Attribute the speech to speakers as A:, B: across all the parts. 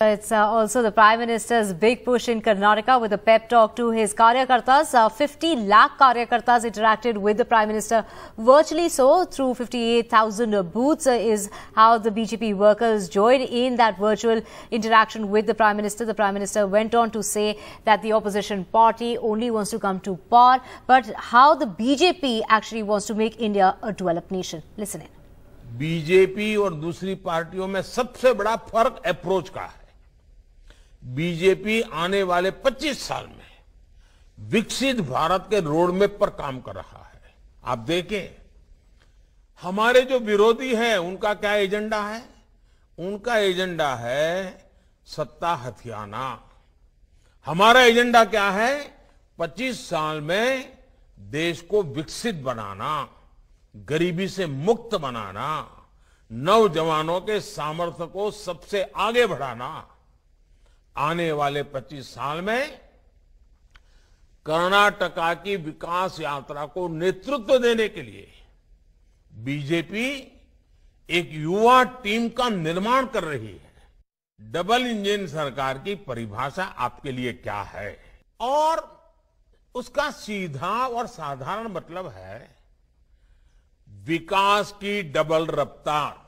A: It's uh, also the Prime Minister's big push in Karnataka with a pep talk to his Karyakartas. Uh, 50 lakh Karyakartas interacted with the Prime Minister virtually so through 58,000 booths uh, is how the BJP workers joined in that virtual interaction with the Prime Minister. The Prime Minister went on to say that the opposition party only wants to come to power, but how the BJP actually wants to make India a developed nation. Listen in.
B: BJP और दूसरी पार्टियों में सबसे बड़ा फर्क approach का है BJP आने वाले 25 साल में विकसित भारत के रोडमेप पर काम कर रहा है आप देखें हमारे जो विरोधी हैं उनका क्या एजेंडा है उनका एजेंडा है सत्ता हथियाना हमारा एजेंडा क्या है 25 साल में देश को विकसित बनाना गरीबी से मुक्त बनाना नौजवानों के सामर्थ्य को सबसे आगे बढ़ाना आने वाले 25 साल में कर्नाटका की विकास यात्रा को नेतृत्व देने के लिए बीजेपी एक युवा टीम का निर्माण कर रही है डबल इंजन सरकार की परिभाषा आपके लिए क्या है और उसका सीधा और साधारण मतलब है विकास की डबल रफ्तार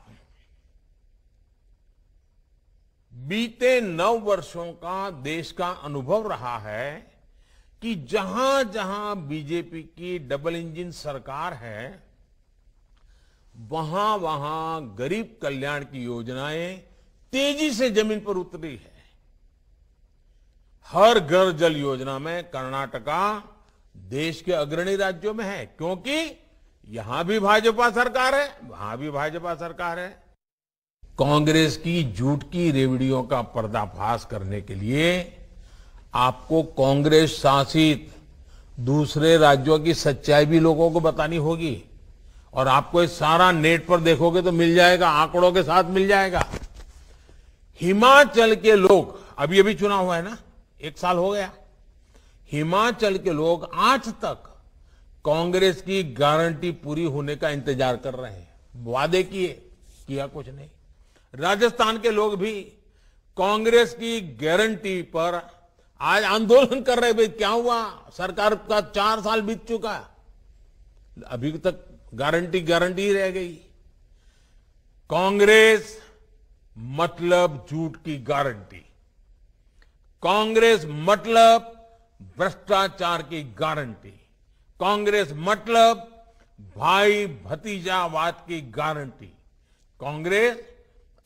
B: बीते नौ वर्षों का देश का अनुभव रहा है कि जहां जहां बीजेपी की डबल इंजन सरकार है वहां वहां गरीब कल्याण की योजनाएं तेजी से जमीन पर उतरी है हर घर जल योजना में कर्नाटका देश के अग्रणी राज्यों में है क्योंकि यहां भी भाजपा सरकार है वहां भी भाजपा सरकार है कांग्रेस की झूठ की रेवड़ियों का पर्दाफाश करने के लिए आपको कांग्रेस शासित दूसरे राज्यों की सच्चाई भी लोगों को बतानी होगी और आपको ये सारा नेट पर देखोगे तो मिल जाएगा आंकड़ों के साथ मिल जाएगा हिमाचल के लोग अभी अभी चुनाव हुआ है ना एक साल हो गया हिमाचल के लोग आज तक कांग्रेस की गारंटी पूरी होने का इंतजार कर रहे हैं वादे किए किया कुछ नहीं राजस्थान के लोग भी कांग्रेस की गारंटी पर आज आंदोलन कर रहे भाई क्या हुआ सरकार का चार साल बीत चुका अभी तक गारंटी गारंटी रह गई कांग्रेस मतलब झूठ की गारंटी कांग्रेस मतलब भ्रष्टाचार की गारंटी कांग्रेस मतलब भाई भतीजावाद की गारंटी कांग्रेस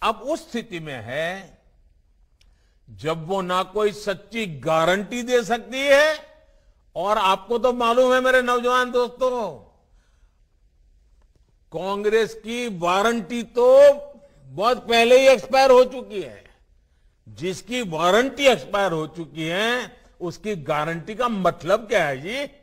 B: अब उस स्थिति में है जब वो ना कोई सच्ची गारंटी दे सकती है और आपको तो मालूम है मेरे नौजवान दोस्तों कांग्रेस की वारंटी तो बहुत पहले ही एक्सपायर हो चुकी है जिसकी वारंटी एक्सपायर हो चुकी है उसकी गारंटी का मतलब क्या है जी